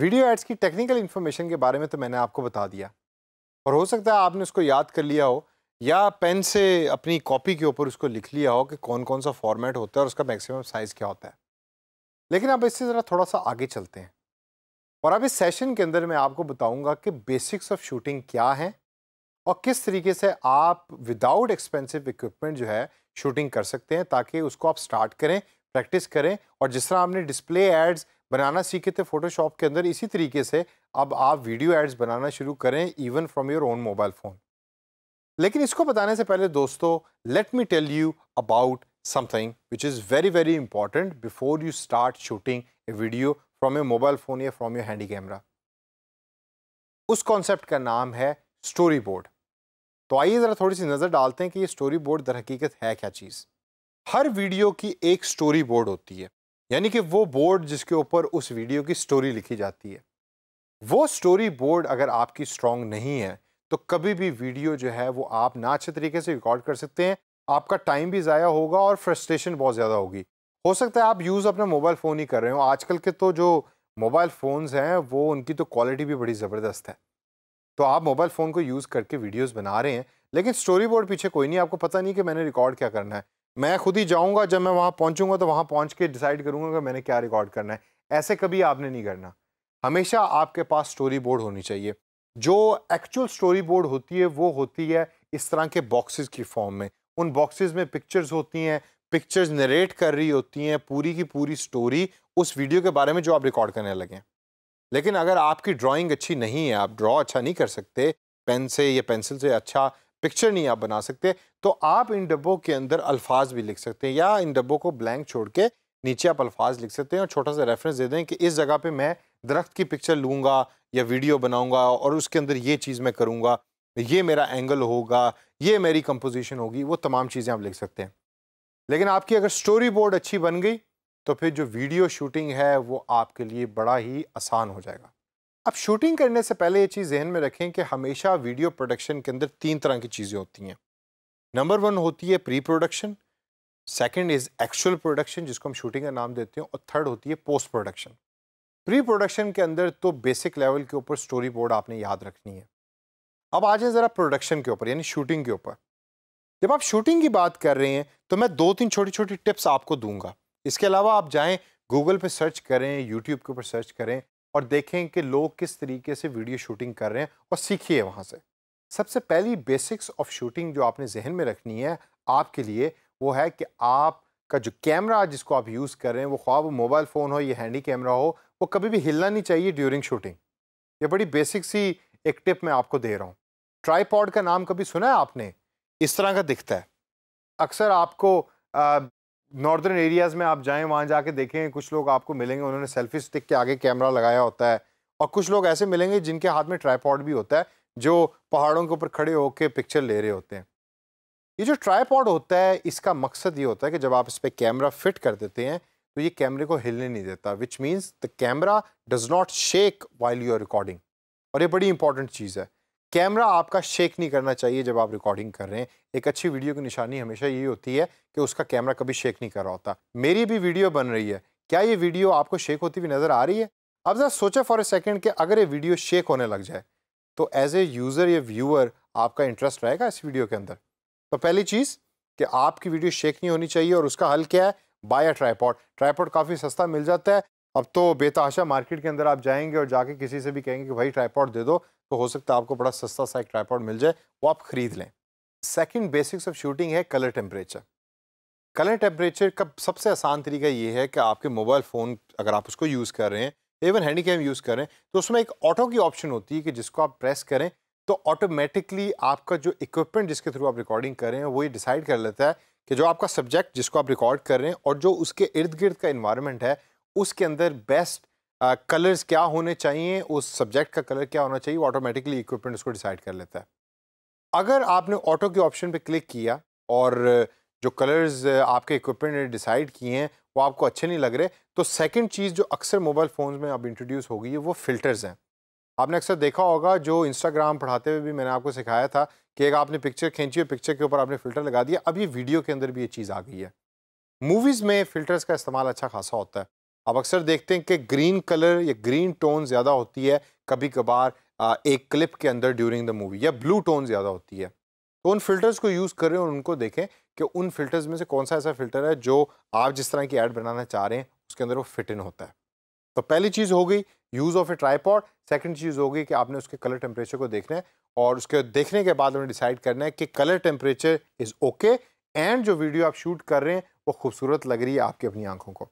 video ads की technical information के बारे में तो मैंने आपको बता दिया और हो सकता है आपने उसको याद कर लिया हो या पेन से अपनी कॉपी के ऊपर उसको लिख लिया हो कि कौन कौन सा फॉर्मेट होता है और उसका मैक्सिमम साइज़ क्या होता है लेकिन अब इससे ज़रा थोड़ा सा आगे चलते हैं और अब इस सेशन के अंदर मैं आपको बताऊँगा कि बेसिक्स ऑफ शूटिंग क्या है और किस तरीके से आप विदाउट एक्सपेंसिव इक्विपमेंट जो है शूटिंग कर सकते हैं ताकि उसको आप स्टार्ट करें प्रैक्टिस करें और जिस तरह आपने डिस्प्ले एड्स बनाना सीखे थे फोटोशॉप के अंदर इसी तरीके से अब आप वीडियो एड्स बनाना शुरू करें even from your own mobile phone लेकिन इसको बताने से पहले दोस्तों let me tell you about something which is very very important before you start shooting a video from your mobile phone या फ्रॉम योर हैंडी कैमरा उस concept का नाम है स्टोरी बोर्ड तो आइए ज़रा थोड़ी सी नज़र डालते हैं कि ये स्टोरी बोर्ड दर हकीकत है क्या चीज़ हर वीडियो की एक स्टोरी बोर्ड होती है यानी कि वो बोर्ड जिसके ऊपर उस वीडियो की स्टोरी लिखी जाती है वो स्टोरी बोर्ड अगर आपकी स्ट्रांग नहीं है तो कभी भी वीडियो जो है वो आप ना अच्छे तरीके से रिकॉर्ड कर सकते हैं आपका टाइम भी ज़ाया होगा और फ्रस्ट्रेशन बहुत ज़्यादा होगी हो सकता है आप यूज़ अपना मोबाइल फ़ोन ही कर रहे हो आजकल के तो जो मोबाइल फ़ोन्स हैं वो उनकी तो क्वालिटी भी बड़ी ज़बरदस्त है तो आप मोबाइल फ़ोन को यूज़ करके वीडियोज़ बना रहे हैं लेकिन स्टोरी बोर्ड पीछे कोई नहीं आपको पता नहीं कि मैंने रिकॉर्ड क्या करना है मैं खुद ही जाऊँगा जब मैं वहाँ पहुंचूंगा तो वहाँ पहुँच के डिसाइड करूँगा कि मैंने क्या रिकॉर्ड करना है ऐसे कभी आपने नहीं करना हमेशा आपके पास स्टोरी बोर्ड होनी चाहिए जो एक्चुअल स्टोरी बोर्ड होती है वो होती है इस तरह के बॉक्सेस की फॉर्म में उन बॉक्सेस में पिक्चर्स होती हैं पिक्चर्स नरेट कर रही होती हैं पूरी की पूरी स्टोरी उस वीडियो के बारे में जो आप रिकॉर्ड करने लगे लेकिन अगर आपकी ड्राइंग अच्छी नहीं है आप ड्रॉ अच्छा नहीं कर सकते पेन से या पेंसिल से अच्छा पिक्चर नहीं आप बना सकते तो आप इन डब्बों के अंदर अल्फाज भी लिख सकते हैं या इन डब्बों को ब्लैंक छोड़ के नीचे आप अल्फाज लिख सकते हैं और छोटा सा रेफरेंस दे दें कि इस जगह पे मैं दरख्त की पिक्चर लूँगा या वीडियो बनाऊँगा और उसके अंदर ये चीज़ मैं करूँगा ये मेरा एंगल होगा ये मेरी कंपोजिशन होगी वो तमाम चीज़ें आप लिख सकते हैं लेकिन आपकी अगर स्टोरी बोर्ड अच्छी बन गई तो फिर जो वीडियो शूटिंग है वो आपके लिए बड़ा ही आसान हो जाएगा अब शूटिंग करने से पहले ये चीज़ जहन में रखें कि हमेशा वीडियो प्रोडक्शन के अंदर तीन तरह की चीज़ें होती हैं नंबर वन होती है pre production second is actual production जिसको हम शूटिंग का नाम देते हैं और थर्ड होती है पोस्ट प्रोडक्शन प्री प्रोडक्शन के अंदर तो बेसिक लेवल के ऊपर स्टोरी बोर्ड आपने याद रखनी है अब आ जाए ज़रा प्रोडक्शन के ऊपर यानी शूटिंग के ऊपर जब आप शूटिंग की बात कर रहे हैं तो मैं दो तीन छोटी छोटी टिप्स आपको दूंगा इसके अलावा आप जाएं गूगल पर सर्च करें यूट्यूब के ऊपर सर्च करें और देखें कि लोग किस तरीके से वीडियो शूटिंग कर रहे हैं और सीखिए वहाँ से सबसे पहली बेसिक्स ऑफ शूटिंग जो आपने जहन में रखनी है आपके लिए वो है कि आप का जो कैमरा जिसको आप यूज़ कर रहे हैं वो ख्वाब मोबाइल फ़ोन हो या हैंडी कैमरा हो वो कभी भी हिलना नहीं चाहिए ड्यूरिंग शूटिंग ये बड़ी बेसिक सी एक टिप मैं आपको दे रहा हूँ ट्राईपॉड का नाम कभी सुना है आपने इस तरह का दिखता है अक्सर आपको नॉर्दर्न एरियाज़ में आप जाएं वहाँ जाके देखें कुछ लोग आपको मिलेंगे उन्होंने सेल्फी स्टिक के आगे कैमरा लगाया होता है और कुछ लोग ऐसे मिलेंगे जिनके हाथ में ट्राईपॉड भी होता है जो पहाड़ों के ऊपर खड़े होकर पिक्चर ले रहे होते हैं ये जो ट्राईपॉड होता है इसका मकसद ये होता है कि जब आप इस पर कैमरा फिट कर देते हैं तो ये कैमरे को हिलने नहीं देता which means the camera does not shake while you are recording और ये बड़ी इंपॉर्टेंट चीज़ है कैमरा आपका शेक नहीं करना चाहिए जब आप रिकॉर्डिंग कर रहे हैं एक अच्छी वीडियो की निशानी हमेशा यही होती है कि उसका कैमरा कभी शेक नहीं कर रहा होता मेरी भी वीडियो बन रही है क्या ये वीडियो आपको शेक होती हुई नज़र आ रही है अब ज़रा सोचा फॉर ए सेकेंड कि अगर ये वीडियो शेक होने लग जाए तो एज ए यूज़र या व्यूअर आपका इंटरेस्ट रहेगा इस वीडियो के अंदर तो पहली चीज़ कि आपकी वीडियो शेक नहीं होनी चाहिए और उसका हल क्या है बाय अ ट्राईपॉड ट्राईपॉड काफ़ी सस्ता मिल जाता है अब तो बेताशा मार्केट के अंदर आप जाएंगे और जाके किसी से भी कहेंगे कि भाई ट्राईपॉड दे दो तो हो सकता है आपको बड़ा सस्ता सा एक ट्राईपॉड मिल जाए वो आप ख़रीद लें सेकंड बेसिक्स ऑफ शूटिंग है कलर टेम्परेचर कलर टेम्परेचर का सबसे आसान तरीका ये है कि आपके मोबाइल फ़ोन अगर आप उसको यूज़ कर रहे हैं इवन हैंडी कैम यूज़ करें तो उसमें एक ऑटो की ऑप्शन होती है कि जिसको आप प्रेस करें तो ऑटोमेटिकली आपका जो इक्विपमेंट जिसके थ्रू आप रिकॉर्डिंग कर रहे हैं वो ये डिसाइड कर लेता है कि जो आपका सब्जेक्ट जिसको आप रिकॉर्ड कर रहे हैं और जो उसके इर्द गिर्द का इन्वायरमेंट है उसके अंदर बेस्ट कलर्स क्या होने चाहिए उस सब्जेक्ट का कलर क्या होना चाहिए ऑटोमेटिकली इक्विपमेंट उसको डिसाइड कर लेता है अगर आपने ऑटो के ऑप्शन पे क्लिक किया और जो कलर्स आपके इक्विपमेंट ने डिसाइड किए हैं वो आपको अच्छे नहीं लग रहे तो सेकंड चीज़ जो अक्सर मोबाइल फ़ोन में अब इंट्रोड्यूस हो गई है वो फ़िल्टर्स हैं आपने अक्सर देखा होगा जो इंस्टाग्राम पढ़ाते हुए भी मैंने आपको सिखाया था कि एक आपने पिक्चर खींची और पिक्चर के ऊपर आपने फ़िल्टर लगा दिया अब ये वीडियो के अंदर भी ये चीज़ आ गई है मूवीज़ में फ़िल्टर्स का इस्तेमाल अच्छा खासा होता है आप अक्सर देखते हैं कि ग्रीन कलर या ग्रीन टोन ज़्यादा होती है कभी कभार एक क्लिप के अंदर ड्यूरिंग द मूवी या ब्लू टोन ज़्यादा होती है तो उन फिल्टर्स को यूज़ करें और उनको देखें कि उन फिल्टर्स में से कौन सा ऐसा फ़िल्टर है जो आप जिस तरह की ऐड बनाना चाह रहे हैं उसके अंदर वो फिट इन होता है तो पहली चीज़ हो गई use of a tripod second चीज़ हो गई कि आपने उसके कलर टेम्परेचर को देखना है और उसके देखने के बाद उन्हें डिसाइड करना है कि colour temperature is okay and जो वीडियो आप शूट कर रहे हैं वो खूबसूरत लग रही है आपकी अपनी आंखों को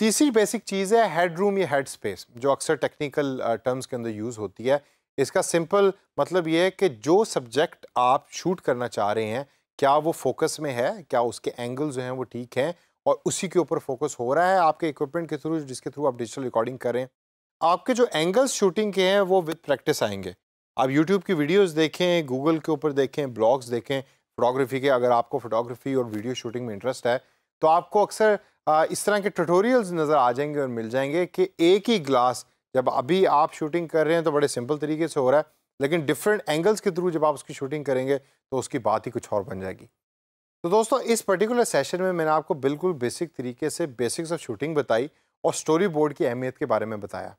तीसरी बेसिक चीज़ है हेड रूम या हेड स्पेस जो अक्सर टेक्निकल टर्म्स uh, के अंदर यूज़ होती है इसका सिंपल मतलब ये है कि जो सब्जेक्ट आप शूट करना चाह रहे हैं क्या वो फोकस में है क्या उसके एंगल जो हैं वो ठीक हैं और उसी के ऊपर फोकस हो रहा है आपके इक्विपमेंट के थ्रू जिसके थ्रू आप डिजिटल रिकॉर्डिंग करें आपके जो एंगल्स शूटिंग के हैं वो विथ प्रैक्टिस आएंगे आप यूट्यूब की वीडियोज़ देखें गूगल के ऊपर देखें ब्लॉग्स देखें फोटोग्राफी के अगर आपको फोटोग्राफी और वीडियो शूटिंग में इंटरेस्ट है तो आपको अक्सर इस तरह के ट्यूटोरियल्स नज़र आ जाएंगे और मिल जाएंगे कि एक ही ग्लास जब अभी आप शूटिंग कर रहे हैं तो बड़े सिंपल तरीके से हो रहा है लेकिन डिफरेंट एंगल्स के थ्रू जब आप उसकी शूटिंग करेंगे तो उसकी बात ही कुछ और बन जाएगी तो दोस्तों इस पर्टिकुलर सेशन में मैंने आपको बिल्कुल बेसिक तरीके से बेसिक्स ऑफ शूटिंग बताई और स्टोरी बोर्ड की अहमियत के बारे में बताया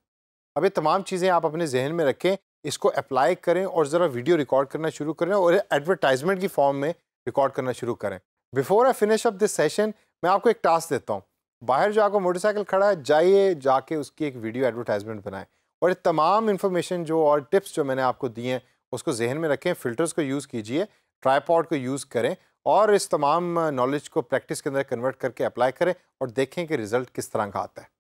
अब ये तमाम चीज़ें आप अपने जहन में रखें इसको अप्लाई करें और ज़रा वीडियो रिकॉर्ड करना शुरू करें और एडवर्टाइजमेंट की फॉर्म में रिकॉर्ड करना शुरू करें before I finish up this session मैं आपको एक टास्क देता हूँ बाहर जो मोटरसाइकिल खड़ा है जाइए जाके उसकी एक वीडियो एडवर्टाइजमेंट बनाएं और तमाम इन्फॉर्मेशन जो और टिप्स जो मैंने आपको दिए हैं उसको जहन में रखें फ़िल्टर्स को यूज़ कीजिए ट्राईपॉड को यूज़ करें और इस तमाम नॉलेज को प्रैक्टिस के अंदर कन्वर्ट करके अप्लाई करें और देखें कि रिज़ल्ट किस तरह का आता है